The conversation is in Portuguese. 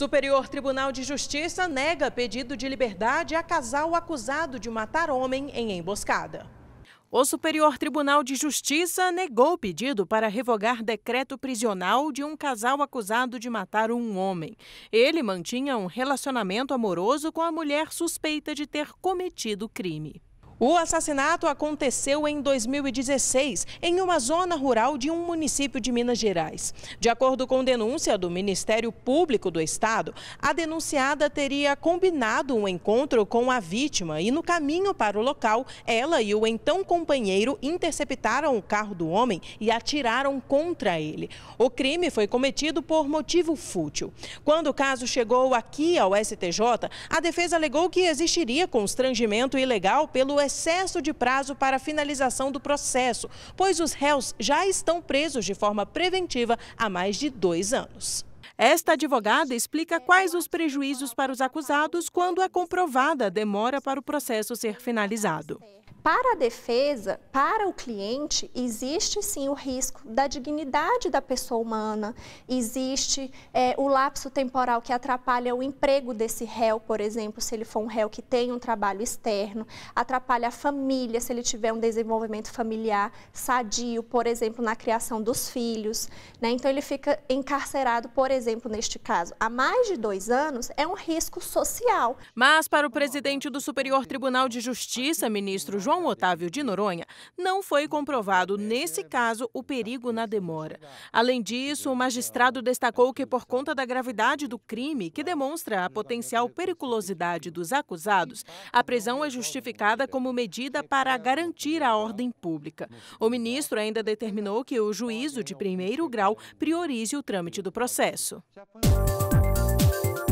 Superior Tribunal de Justiça nega pedido de liberdade a casal acusado de matar homem em emboscada. O Superior Tribunal de Justiça negou o pedido para revogar decreto prisional de um casal acusado de matar um homem. Ele mantinha um relacionamento amoroso com a mulher suspeita de ter cometido crime. O assassinato aconteceu em 2016, em uma zona rural de um município de Minas Gerais. De acordo com denúncia do Ministério Público do Estado, a denunciada teria combinado um encontro com a vítima e, no caminho para o local, ela e o então companheiro interceptaram o carro do homem e atiraram contra ele. O crime foi cometido por motivo fútil. Quando o caso chegou aqui ao STJ, a defesa alegou que existiria constrangimento ilegal pelo STJ excesso de prazo para finalização do processo, pois os réus já estão presos de forma preventiva há mais de dois anos. Esta advogada explica quais os prejuízos para os acusados quando é comprovada a demora para o processo ser finalizado. Para a defesa, para o cliente, existe sim o risco da dignidade da pessoa humana, existe é, o lapso temporal que atrapalha o emprego desse réu, por exemplo, se ele for um réu que tem um trabalho externo, atrapalha a família, se ele tiver um desenvolvimento familiar sadio, por exemplo, na criação dos filhos. Né? Então, ele fica encarcerado, por exemplo, exemplo, neste caso, há mais de dois anos, é um risco social. Mas para o presidente do Superior Tribunal de Justiça, ministro João Otávio de Noronha, não foi comprovado, nesse caso, o perigo na demora. Além disso, o magistrado destacou que, por conta da gravidade do crime, que demonstra a potencial periculosidade dos acusados, a prisão é justificada como medida para garantir a ordem pública. O ministro ainda determinou que o juízo de primeiro grau priorize o trâmite do processo. Janeiro.